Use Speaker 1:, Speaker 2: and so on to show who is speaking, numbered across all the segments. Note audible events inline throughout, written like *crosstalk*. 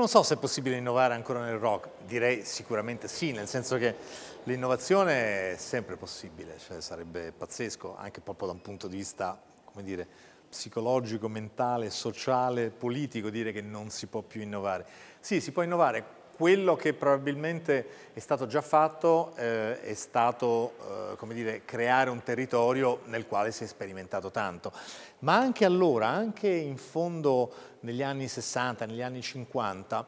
Speaker 1: Non so se è possibile innovare ancora nel rock, direi sicuramente sì, nel senso che l'innovazione è sempre possibile, cioè sarebbe pazzesco, anche proprio da un punto di vista, come dire, psicologico, mentale, sociale, politico, dire che non si può più innovare. Sì, si può innovare quello che probabilmente è stato già fatto eh, è stato eh, dire, creare un territorio nel quale si è sperimentato tanto. Ma anche allora, anche in fondo negli anni 60, negli anni 50,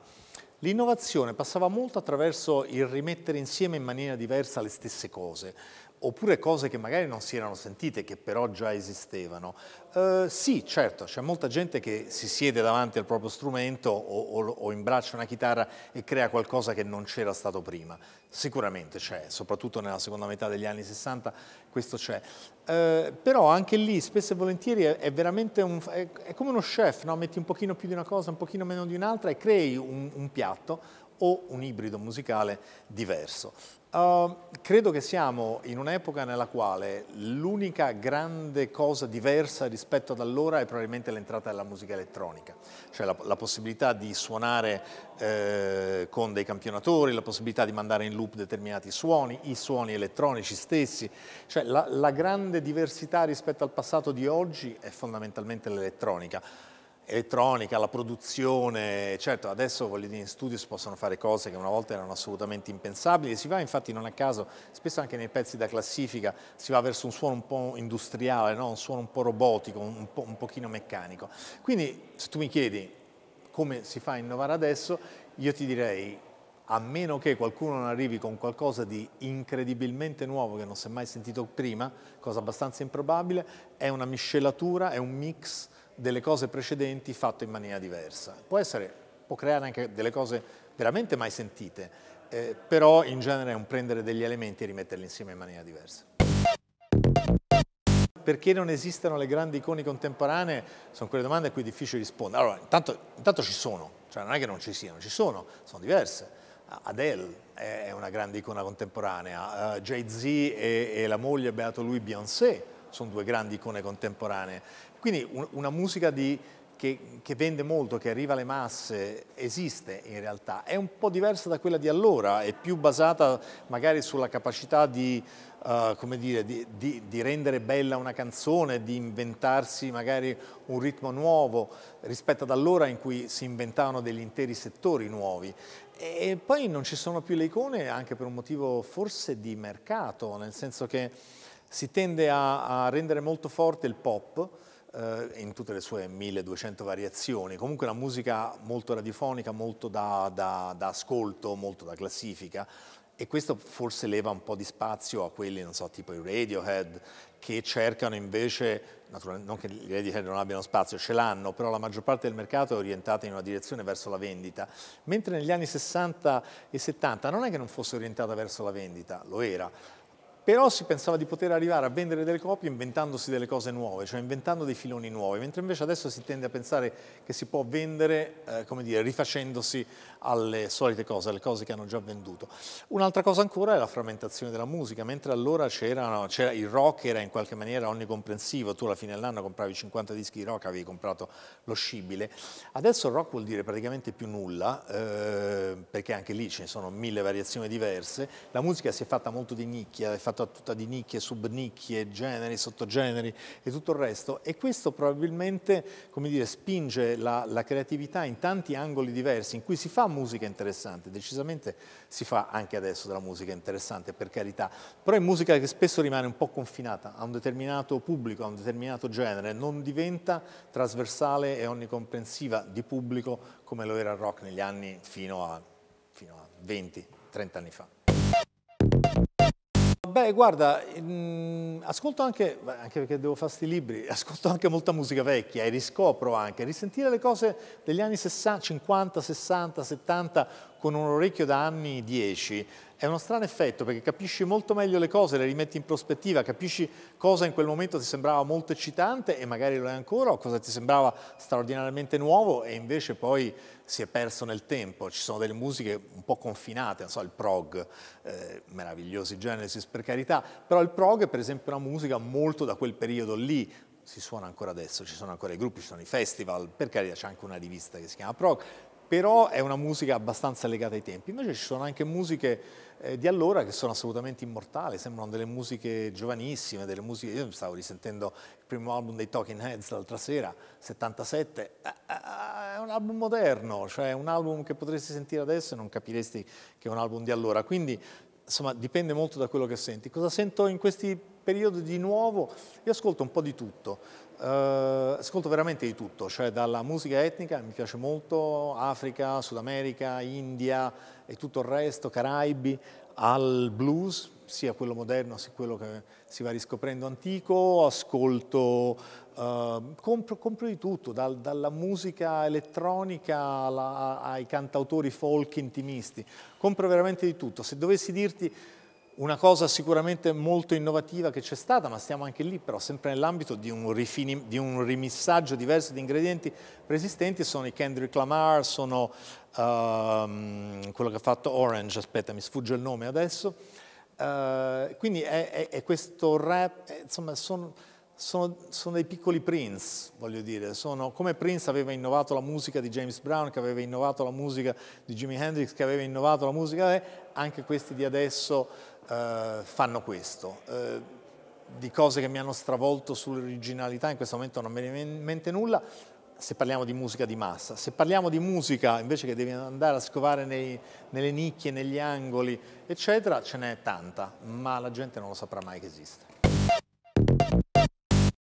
Speaker 1: l'innovazione passava molto attraverso il rimettere insieme in maniera diversa le stesse cose oppure cose che magari non si erano sentite, che però già esistevano. Eh, sì, certo, c'è molta gente che si siede davanti al proprio strumento o, o, o imbraccia una chitarra e crea qualcosa che non c'era stato prima. Sicuramente c'è, soprattutto nella seconda metà degli anni 60 questo c'è. Eh, però anche lì spesso e volentieri è, è veramente un, è, è come uno chef, no? metti un pochino più di una cosa, un pochino meno di un'altra e crei un, un piatto o un ibrido musicale diverso. Uh, credo che siamo in un'epoca nella quale l'unica grande cosa diversa rispetto ad allora è probabilmente l'entrata della musica elettronica, cioè la, la possibilità di suonare eh, con dei campionatori, la possibilità di mandare in loop determinati suoni, i suoni elettronici stessi, cioè la, la grande diversità rispetto al passato di oggi è fondamentalmente l'elettronica elettronica, la produzione, certo adesso voglio dire in studio si possono fare cose che una volta erano assolutamente impensabili, si va infatti non a caso, spesso anche nei pezzi da classifica si va verso un suono un po' industriale, no? un suono un po' robotico, un, po', un pochino meccanico. Quindi se tu mi chiedi come si fa a innovare adesso, io ti direi a meno che qualcuno non arrivi con qualcosa di incredibilmente nuovo che non si è mai sentito prima, cosa abbastanza improbabile, è una miscelatura, è un mix delle cose precedenti fatto in maniera diversa. Può essere, può creare anche delle cose veramente mai sentite, eh, però in genere è un prendere degli elementi e rimetterli insieme in maniera diversa. Perché non esistono le grandi icone contemporanee? Sono quelle domande a cui è difficile rispondere. Allora, intanto, intanto ci sono, cioè non è che non ci siano, ci sono, sono diverse. Adele è una grande icona contemporanea, uh, Jay-Z e, e la moglie Beato Lui Beyoncé sono due grandi icone contemporanee. Quindi un, una musica di, che, che, vende molto, che arriva alle masse, esiste in realtà. È un po' diversa da quella di allora, è più basata magari sulla capacità di, uh, dire, di, di, di rendere bella una canzone, di inventarsi magari un ritmo nuovo rispetto ad allora in cui si inventavano degli interi settori nuovi. E poi non ci sono più le icone anche per un motivo forse di mercato, nel senso che si tende a, a rendere molto forte il pop, eh, in tutte le sue 1200 variazioni. Comunque una musica molto radiofonica, molto da, da, da, ascolto, molto da classifica e questo forse leva un po' di spazio a quelli, non so, tipo i Radiohead, che cercano invece, non che i Radiohead non abbiano spazio, ce l'hanno, però la maggior parte del mercato è orientata in una direzione verso la vendita, mentre negli anni 60 e 70 non è che non fosse orientata verso la vendita, lo era, però si pensava di poter arrivare a vendere delle copie inventandosi delle cose nuove, cioè inventando dei filoni nuovi, mentre invece adesso si tende a pensare che si può vendere, eh, come dire, rifacendosi alle solite cose, alle cose che hanno già venduto. Un'altra cosa ancora è la frammentazione della musica, mentre allora c'era, il rock era in qualche maniera onnicomprensivo, tu alla fine dell'anno compravi 50 dischi di rock, avevi comprato lo scibile, adesso il rock vuol dire praticamente più nulla, eh, perché anche lì ce ne sono mille variazioni diverse, la musica si è fatta molto di nicchia, è fatta fatta tutta di nicchie, subnicchie, generi, sottogeneri e tutto il resto e questo probabilmente dire, spinge la, la creatività in tanti angoli diversi in cui si fa musica interessante, decisamente si fa anche adesso della musica interessante per carità, però è musica che spesso rimane un po' confinata a un determinato pubblico, a un determinato genere, non diventa trasversale e onnicomprensiva di pubblico come lo era il rock negli anni fino a, fino a 20-30 anni fa beh, guarda, mh, ascolto anche, anche perché devo fare sti libri, *laughs* ascolto anche molta musica vecchia e riscopro anche, risentire le cose degli anni 60, 50, 60, 70 con un orecchio da anni 10 è uno strano effetto perché capisci molto meglio le cose, le rimetti in prospettiva, capisci cosa in quel momento ti sembrava molto eccitante e magari lo è ancora, o cosa ti sembrava straordinariamente nuovo e invece poi si è perso nel tempo. Ci sono delle musiche un po' confinate, non so, il prog, eh, meravigliosi Genesis per carità, però il prog è per esempio una musica molto da quel periodo lì, si suona ancora adesso, ci sono ancora i gruppi, ci sono i festival, per carità c'è anche una rivista che si chiama Prog, però è una musica abbastanza legata ai tempi. Invece ci sono anche musiche eh, di allora che sono assolutamente immortali, sembrano delle musiche giovanissime, delle musiche... Io stavo risentendo il primo album dei Talking Heads l'altra sera, 77, eh, eh, è un album moderno, cioè un album che potresti sentire adesso e non capiresti che è un album di allora. Quindi insomma dipende molto da quello che senti. Cosa sento in questi periodi di nuovo? Io ascolto un po' di tutto, eh, ascolto veramente di tutto, cioè dalla musica etnica, mi piace molto, Africa, Sud America, India e tutto il resto, Caraibi, al blues, sia quello moderno sia quello che si va riscoprendo antico, ascolto, eh, compro, compro, di tutto, dal, dalla musica elettronica alla, ai cantautori folk intimisti, compro veramente di tutto. Se dovessi dirti una cosa sicuramente molto innovativa che c'è stata, ma stiamo anche lì però sempre nell'ambito di, di, un rimissaggio diverso di ingredienti preesistenti, sono i Kendrick Lamar, sono um, quello che ha fatto Orange, aspetta mi sfugge il nome adesso, uh, quindi è, è, è, questo rap, è, eh, insomma sono, sono, sono, dei piccoli Prince, voglio dire, sono, come Prince aveva innovato la musica di James Brown, che aveva innovato la musica di Jimi Hendrix, che aveva innovato la musica, anche questi di adesso eh, fanno questo. Eh, di cose che mi hanno stravolto sull'originalità in questo momento non mi viene in mente nulla, se parliamo di musica di massa. Se parliamo di musica invece che devi andare a scovare nei, nelle nicchie, negli angoli, eccetera, ce n'è tanta, ma la gente non lo saprà mai che esiste.